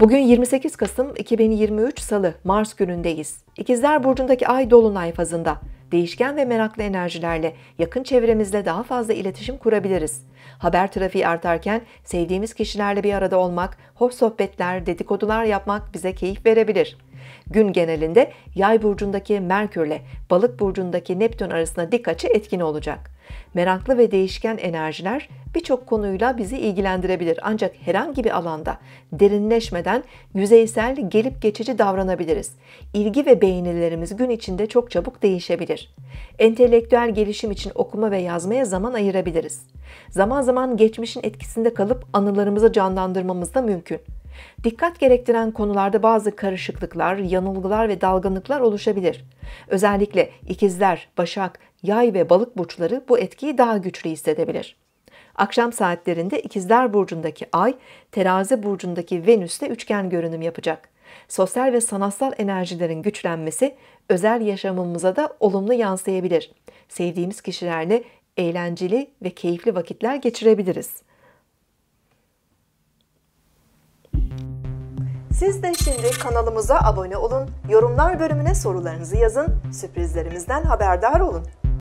Bugün 28 Kasım 2023 Salı, Mars günündeyiz. İkizler Burcu'ndaki ay dolunay fazında. Değişken ve meraklı enerjilerle yakın çevremizle daha fazla iletişim kurabiliriz. Haber trafiği artarken sevdiğimiz kişilerle bir arada olmak, hoş sohbetler, dedikodular yapmak bize keyif verebilir. Gün genelinde Yay burcundaki Merkürle Balık burcundaki Neptün arasında dik açı etkin olacak. Meraklı ve değişken enerjiler birçok konuyla bizi ilgilendirebilir. Ancak herhangi bir alanda derinleşmeden yüzeysel, gelip geçici davranabiliriz. İlgi ve beğenilerimiz gün içinde çok çabuk değişebilir. Entelektüel gelişim için okuma ve yazmaya zaman ayırabiliriz. Zaman zaman geçmişin etkisinde kalıp anılarımızı canlandırmamız da mümkün. Dikkat gerektiren konularda bazı karışıklıklar, yanılgılar ve dalgınlıklar oluşabilir. Özellikle ikizler, başak, yay ve balık burçları bu etkiyi daha güçlü hissedebilir. Akşam saatlerinde İkizler Burcu'ndaki Ay, Terazi Burcu'ndaki Venüs'te üçgen görünüm yapacak. Sosyal ve sanatsal enerjilerin güçlenmesi özel yaşamımıza da olumlu yansıyabilir. Sevdiğimiz kişilerle eğlenceli ve keyifli vakitler geçirebiliriz. Siz de şimdi kanalımıza abone olun, yorumlar bölümüne sorularınızı yazın, sürprizlerimizden haberdar olun.